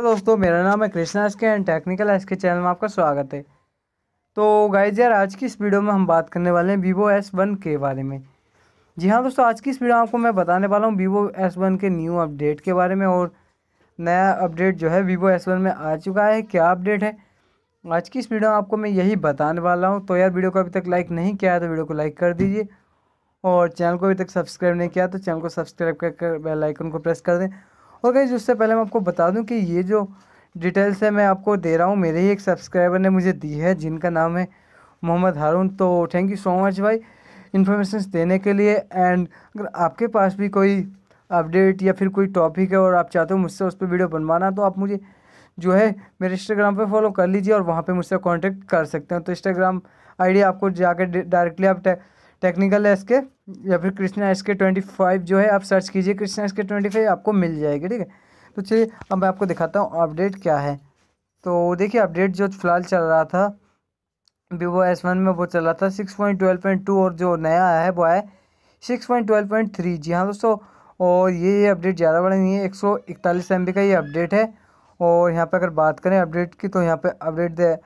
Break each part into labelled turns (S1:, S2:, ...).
S1: दोस्तों मेरा नाम है Krishna S K and technical S K channel में आपका स्वागत है तो गाइज यार आज की इस वीडियो में हम बात करने वाले हैं वीवो एस वन के बारे में जी हाँ दोस्तों आज की इस वीडियो में आपको मैं बताने वाला हूँ वीवो एस वन के न्यू अपडेट के बारे में और नया अपडेट जो है वीवो एस वन में आ चुका है क्या अपडेट है आज की इस वीडियो में आपको मैं यही बताने वाला हूँ तो यार वीडियो को अभी तक लाइक नहीं किया है तो वीडियो को लाइक कर दीजिए और चैनल को अभी तक सब्सक्राइब नहीं किया तो चैनल को सब्सक्राइब कर बेल आइकन को प्रेस कर दें और गई उससे पहले मैं आपको बता दूं कि ये जो डिटेल्स है मैं आपको दे रहा हूँ मेरे ही एक सब्सक्राइबर ने मुझे दी है जिनका नाम है मोहम्मद हारून तो थैंक यू सो मच भाई इन्फॉर्मेशन देने के लिए एंड अगर आपके पास भी कोई अपडेट या फिर कोई टॉपिक है और आप चाहते हो मुझसे उस पर वीडियो बनवाना तो आप मुझे जो है मेरे इंस्टाग्राम पे फॉलो कर लीजिए और वहाँ पे मुझसे कांटेक्ट कर सकते हैं तो इंस्टाग्राम आईडी आपको जाकर डायरेक्टली आप टेक्निकल एस के या फिर Krishna S K twenty five जो है आप सर्च कीजिए Krishna S K twenty five आपको मिल जाएगी ठीक है तो चलिए अब मैं आपको दिखाता हूँ अपडेट क्या है तो देखिए अपडेट जो फिलहाल चल रहा था वीवो एस वन में वो चल रहा था six point twelve point two और जो नया आया है वो आया six point twelve point three जी हाँ दोस्तों और ये ये अपडेट ज़्यादा बड़ा नहीं है एक सौ इकतालीस एम बी का ये अपडेट है और यहाँ पर अगर बात करें अपडेट की तो यहाँ पर अपडेट दे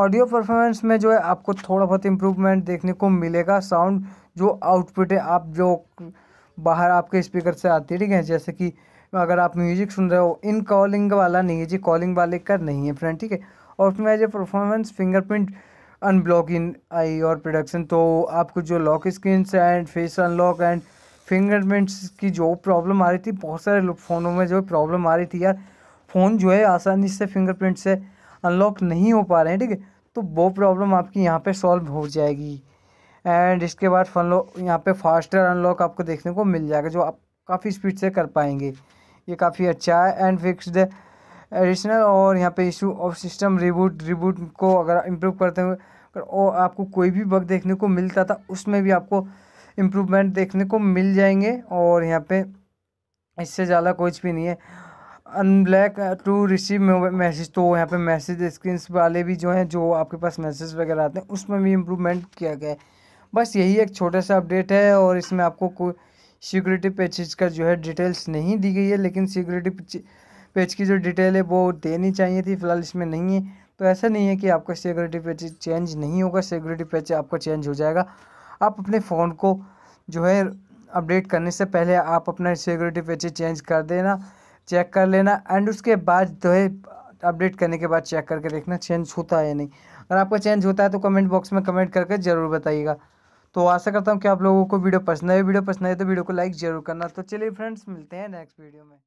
S1: ऑडियो परफॉर्मेंस में जो है आपको थोड़ा बहुत इम्प्रूवमेंट देखने को मिलेगा साउंड जो आउटपुट है आप जो बाहर आपके स्पीकर से आती है ठीक है जैसे कि अगर आप म्यूजिक सुन रहे हो इन कॉलिंग वाला नहीं है जी कॉलिंग वाले का नहीं है फ्रेंड ठीक है और उसमें optimize performance fingerprint unblock in I और प्रोडक्शन तो आपको जो lock screen and face unlock and fingerprints की जो प्रॉब्लम आ रही थी बहुत सारे फ़ोनों में जो प्रॉब्लम आ रही थी यार फ़ोन जो है आसानी से फिंगरप्रिंट से अनलॉक नहीं हो पा रहे हैं ठीक है तो वो प्रॉब्लम आपकी यहाँ पे सॉल्व हो जाएगी एंड इसके बाद फन लो यहाँ पे फास्टर अनलॉक आपको देखने को मिल जाएगा जो आप काफ़ी स्पीड से कर पाएंगे ये काफ़ी अच्छा है एंड फिक्सड एडिशनल और यहाँ पे issue of system reboot reboot को अगर इम्प्रूव करते हुए और आपको कोई भी बग देखने को मिलता था उसमें भी आपको इम्प्रूवमेंट देखने को मिल जाएंगे और यहाँ पे इससे ज़्यादा कुछ भी नहीं है अनब्लैक टू रिसीव मैसेज तो यहाँ पे मैसेज स्क्रीन वाले भी जो हैं जो आपके पास मैसेज वगैरह आते हैं उसमें भी इम्प्रूवमेंट किया गया है बस यही एक छोटा सा अपडेट है और इसमें आपको कोई सिक्योरिटी पेचेज का जो है डिटेल्स नहीं दी गई है लेकिन सिक्योरिटी पेज की जो डिटेल है वो देनी चाहिए थी फिलहाल इसमें नहीं है तो ऐसा नहीं है कि आपका सिक्योरिटी पेज चेंज नहीं होगा सिक्योरिटी पेज आपका चेंज हो जाएगा आप अपने फ़ोन को जो है अपडेट करने से पहले आप अपना सिक्योरिटी पेज चेंज कर देना चेक कर लेना एंड उसके बाद जो है अपडेट करने के बाद चेक करके देखना चेंज होता है या नहीं अगर आपका चेंज होता है तो कमेंट बॉक्स में कमेंट करके ज़रूर बताइएगा तो आशा करता हूँ कि आप लोगों को वीडियो पसंद आए वीडियो पसंद आए तो वीडियो को लाइक जरूर करना तो चलिए फ्रेंड्स मिलते हैं नेक्स्ट वीडियो में